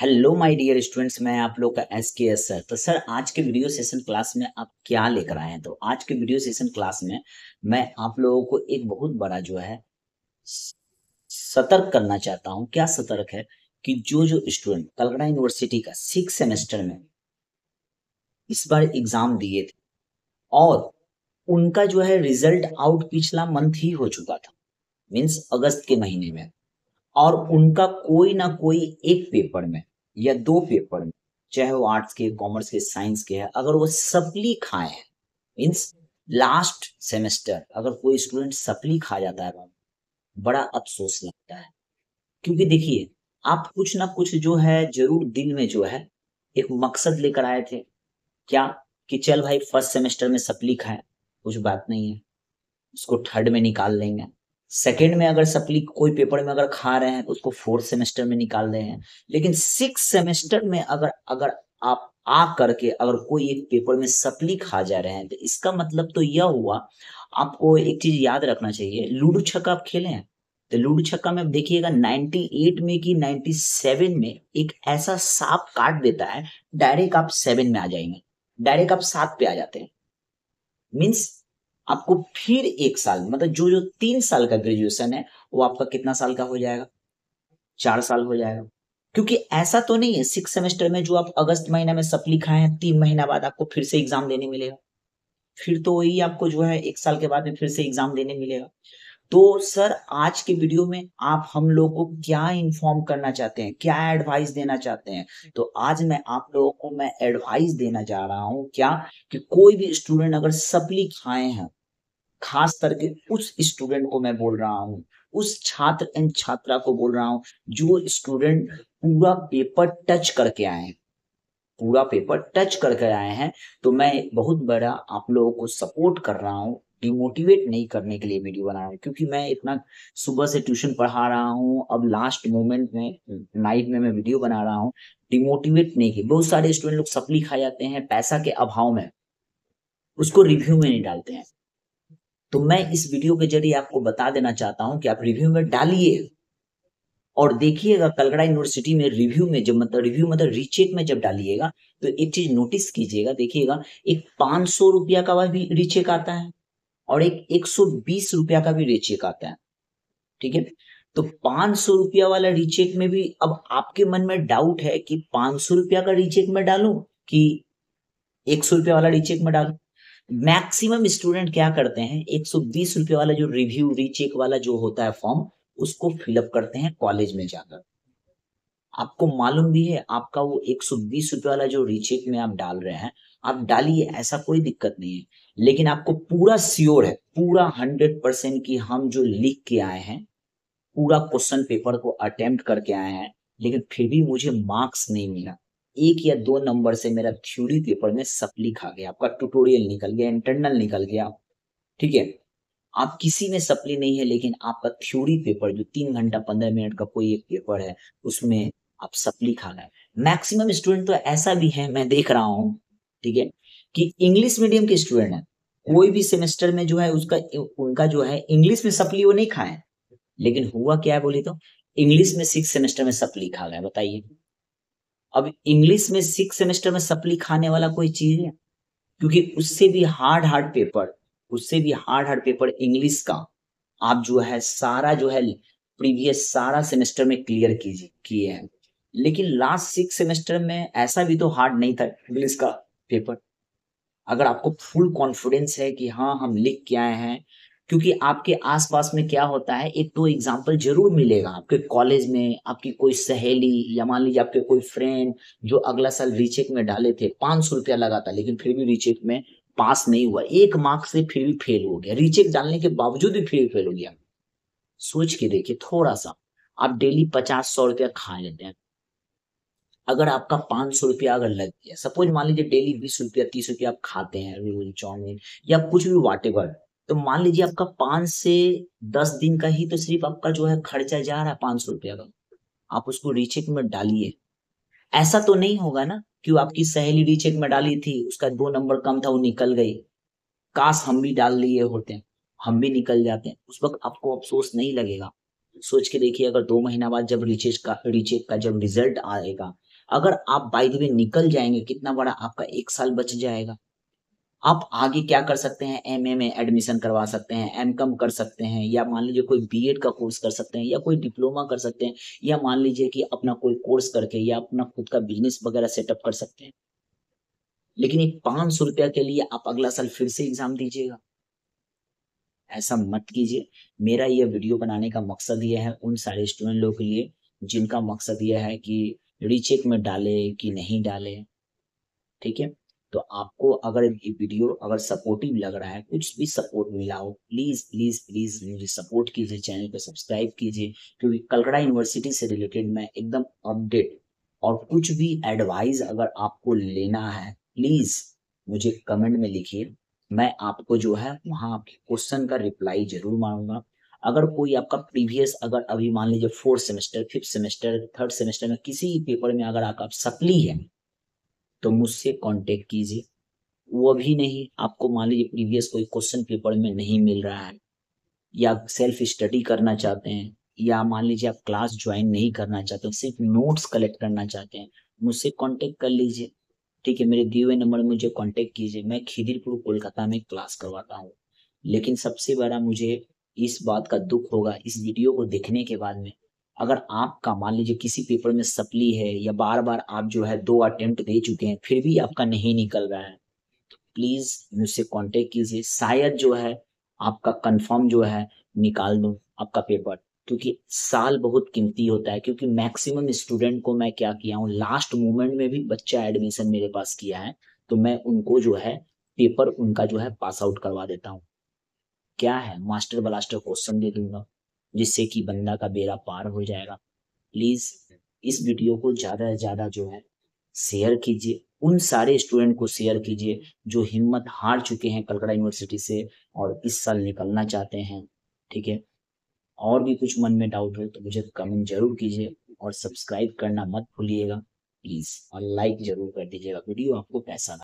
hello my dear students मैं आप लोग का एस के एस सर तो सर आज के वीडियो सेशन क्लास में आप क्या लेकर आए हैं तो आज के वीडियो सेशन क्लास में मैं आप लोगों को एक बहुत बड़ा जो है सतर्क करना चाहता हूं क्या सतर्क है कि जो जो स्टूडेंट कलकत्ता यूनिवर्सिटी का सिक्स सेमेस्टर में इस बार एग्जाम दिए थे और उनका जो है रिजल्ट आउट पिछला मंथ ही हो चुका था मीन्स अगस्त के महीने में और उनका कोई ना कोई एक पेपर में या दो पेपर में चाहे वो आर्ट्स के कॉमर्स के साइंस के है अगर वो सप्ली खाए हैं मीन्स लास्ट सेमेस्टर अगर कोई स्टूडेंट सप्ली खा जाता है बड़ा अफसोस लगता है क्योंकि देखिए आप कुछ ना कुछ जो है जरूर दिन में जो है एक मकसद लेकर आए थे क्या कि चल भाई फर्स्ट सेमेस्टर में सप्ली खाए कुछ बात नहीं है उसको थर्ड में निकाल लेंगे सेकेंड में अगर सप्ली कोई पेपर में अगर खा रहे हैं तो उसको फोर्थ सेमेस्टर में निकाल रहे हैं लेकिन सिक्स सेमेस्टर में अगर अगर आप आ करके अगर कोई एक पेपर में सप्ली खा जा रहे हैं तो इसका मतलब तो यह हुआ आपको एक चीज याद रखना चाहिए लूडो छक्का आप खेले हैं तो लूडो छक्का में देखिएगा 98 में कि 97 में एक ऐसा सांप काट देता है डायरेक्ट आप सेवन में आ जाएंगे डायरेक्ट आप सात पे आ जाते हैं मीन्स आपको फिर एक साल मतलब जो जो तीन साल का ग्रेजुएशन है वो आपका कितना साल का हो जाएगा चार साल हो जाएगा क्योंकि ऐसा तो नहीं है सिक्स सेमेस्टर में जो आप अगस्त महीना में सब लिखा हैं तीन महीना बाद आपको फिर से एग्जाम देने मिलेगा फिर तो वही आपको जो है एक साल के बाद में फिर से एग्जाम देने मिलेगा तो सर आज के वीडियो में आप हम लोग को क्या इन्फॉर्म करना चाहते हैं क्या एडवाइस देना चाहते हैं तो आज मैं आप लोगों को मैं एडवाइस देना जा रहा हूं क्या कि कोई भी स्टूडेंट अगर सप्ली खाए हैं खास करके उस स्टूडेंट को मैं बोल रहा हूँ उस छात्र एंड छात्रा को बोल रहा हूँ जो स्टूडेंट पूरा पेपर टच करके आए हैं पूरा पेपर टच करके आए हैं तो मैं बहुत बड़ा आप लोगों को सपोर्ट कर रहा हूँ डिमोटिवेट नहीं करने के लिए वीडियो बना रहा हूँ क्योंकि मैं इतना सुबह से ट्यूशन पढ़ा रहा हूँ अब लास्ट मोमेंट में नाइट में मैं वीडियो बना रहा हूँ डिमोटिवेट नहीं की बहुत सारे स्टूडेंट लोग सप्ली खा जाते हैं पैसा के अभाव में उसको रिव्यू में नहीं डालते हैं तो मैं इस वीडियो के जरिए आपको बता देना चाहता हूँ कि आप रिव्यू में डालिए और देखिएगा कलकड़ा यूनिवर्सिटी में रिव्यू में जब मतलब रिव्यू मतलब रीचेक में जब डालिएगा तो एक चीज नोटिस कीजिएगा देखिएगा एक पांच सौ रुपया का भी रिचेक आता है और एक एक सौ बीस रुपया का भी रिचेक आता है ठीक है तो पांच सौ रुपया वाला रिचेक में भी अब आपके मन में डाउट है कि पांच सौ रुपया का रिचेक में डालू कि एक सौ रुपया वाला रिचेक में डालू मैक्सिमम स्टूडेंट क्या करते हैं एक सौ बीस रुपये वाला जो रिव्यू रीचेक वाला जो होता है फॉर्म उसको फिलअप करते हैं कॉलेज में जाकर आपको मालूम भी है आपका वो एक सौ बीस रुपये वाला जो रीचेक में आप डाल रहे हैं आप डालिए ऐसा कोई दिक्कत नहीं है लेकिन आपको पूरा श्योर है पूरा हंड्रेड परसेंट की हम जो लिख के आए हैं पूरा क्वेश्चन पेपर को अटेम्प्ट करके आए हैं लेकिन फिर भी मुझे मार्क्स नहीं मिला एक या दो नंबर से मेरा थ्योरी पेपर में सब लिखा गया आपका ट्यूटोरियल निकल गया इंटरनल निकल गया ठीक है आप किसी में सप्ली नहीं है लेकिन आपका थ्योरी पेपर जो तीन घंटा पंद्रह मिनट का कोई एक पेपर है उसमें आप सप्ली खा हैं मैक्सिमम स्टूडेंट तो ऐसा भी है मैं देख रहा हूँ ठीक है कि इंग्लिश मीडियम के स्टूडेंट है कोई भी सेमेस्टर में जो है उसका उनका जो है इंग्लिश में सप्ली वो नहीं खाए लेकिन हुआ क्या है बोली तो इंग्लिश में सिक्स सेमेस्टर में सप्ली खा गए बताइए अब इंग्लिश में सिक्स सेमेस्टर में सप्ली खाने वाला कोई चीज है क्योंकि उससे भी हार्ड हार्ड पेपर उससे भी हार्ड हार्ड पेपर इंग्लिश का आप जो है सारा जो है प्रीवियस सारा सेमेस्टर में क्लियर कीजिए किए हैं लेकिन लास्ट सिक्स सेमेस्टर में ऐसा भी तो हार्ड नहीं था इंग्लिश का पेपर अगर आपको फुल कॉन्फिडेंस है कि हाँ हम लिख के आए हैं क्योंकि आपके आसपास में क्या होता है एक दो तो एग्जाम्पल जरूर मिलेगा आपके कॉलेज में आपकी कोई सहेली या मान लीजिए आपके कोई फ्रेंड जो अगला साल रीचेक में डाले थे पांच सौ रुपया लगा था लेकिन फिर भी रीचेक में पास नहीं हुआ एक मार्क्स से फिर भी फेल हो गया रीचेक डालने के बावजूद भी फिर भी फेल हो गया सोच के देखिए थोड़ा सा आप डेली पचास सौ रुपया खा लेते हैं अगर आपका पाँच सौ रुपया अगर लग गया सपोज मान लीजिए डेली बीस रुपया तीस रुपया आप खाते हैं रोज चाउमीन या कुछ भी वाट तो मान लीजिए आपका पांच से दस दिन का ही तो सिर्फ आपका जो है खर्चा जा रहा है पाँच सौ रुपया का आप उसको रीचेक में डालिए ऐसा तो नहीं होगा ना कि आपकी सहेली रीचेक में डाली थी उसका दो नंबर कम था वो निकल गई काश हम भी डाल लिए होते हैं हम भी निकल जाते हैं उस वक्त आपको अफसोस नहीं लगेगा सोच के देखिए अगर दो महीना बाद जब रिचेक का रिचेक का जब रिजल्ट आएगा अगर आप बाई दिवे निकल जाएंगे कितना बड़ा आपका एक साल बच जाएगा आप आगे क्या कर सकते हैं एम ए में एडमिशन करवा सकते हैं एम कम कर सकते हैं या मान लीजिए कोई बी एड का कोर्स कर सकते हैं या कोई डिप्लोमा कर सकते हैं या मान लीजिए कि अपना कोई कोर्स करके या अपना खुद का बिजनेस वगैरह सेटअप कर सकते हैं लेकिन एक पाँच सौ रुपया के लिए आप अगला साल फिर से एग्जाम दीजिएगा ऐसा मत कीजिए मेरा यह वीडियो बनाने का मकसद यह है उन सारे स्टूडेंट लोग के लिए जिनका मकसद यह है कि रीचेक में डाले कि नहीं डाले ठीक है तो आपको अगर ये वीडियो अगर सपोर्टिव लग रहा है कुछ भी सपोर्ट मिला हो प्लीज़ प्लीज़ प्लीज़ मुझे सपोर्ट कीजिए चैनल को सब्सक्राइब कीजिए क्योंकि कलकड़ा यूनिवर्सिटी से रिलेटेड मैं एकदम अपडेट और कुछ भी एडवाइस अगर आपको लेना है प्लीज़ मुझे कमेंट में लिखिए मैं आपको जो है वहाँ आपके क्वेश्चन का रिप्लाई जरूर मारूंगा अगर कोई आपका प्रीवियस अगर अभी मान लीजिए fourth semester fifth semester third semester में किसी पेपर में अगर आपका सप्ली है तो मुझसे कॉन्टेक्ट कीजिए वो भी नहीं आपको मान लीजिए प्रीवियस कोई क्वेश्चन पेपर में नहीं मिल रहा है या सेल्फ स्टडी करना चाहते हैं या मान लीजिए आप क्लास ज्वाइन नहीं करना चाहते सिर्फ नोट्स कलेक्ट करना चाहते हैं मुझसे कांटेक्ट कर लीजिए ठीक है मेरे दिए हुए नंबर मुझे कांटेक्ट कीजिए मैं खिदिरपुर कोलकाता में क्लास करवाता हूँ लेकिन सबसे बड़ा मुझे इस बात का दुख होगा इस वीडियो को देखने के बाद में अगर आपका मान लीजिए किसी पेपर में सप्ली है या बार बार आप जो है दो अटेम्प्ट दे चुके हैं फिर भी आपका नहीं निकल रहा है तो प्लीज़ मुझसे कांटेक्ट कीजिए शायद जो है आपका कंफर्म जो है निकाल दूँ आपका पेपर क्योंकि साल बहुत कीमती होता है क्योंकि मैक्सिमम स्टूडेंट को मैं क्या किया हूँ लास्ट मोमेंट में भी बच्चा एडमिशन मेरे पास किया है तो मैं उनको जो है पेपर उनका जो है पास आउट करवा देता हूँ क्या है मास्टर ब्लास्टर क्वेश्चन दे दूंगा जिससे कि बंदा का बेरा पार हो जाएगा प्लीज इस वीडियो को ज्यादा से ज्यादा जो है शेयर कीजिए उन सारे स्टूडेंट को शेयर कीजिए जो हिम्मत हार चुके हैं कलकत्ता यूनिवर्सिटी से और इस साल निकलना चाहते हैं ठीक है और भी कुछ मन में डाउट हो तो मुझे कमेंट जरूर कीजिए और सब्सक्राइब करना मत भूलिएगा प्लीज़ और लाइक जरूर कर दीजिएगा वीडियो आपको कैसा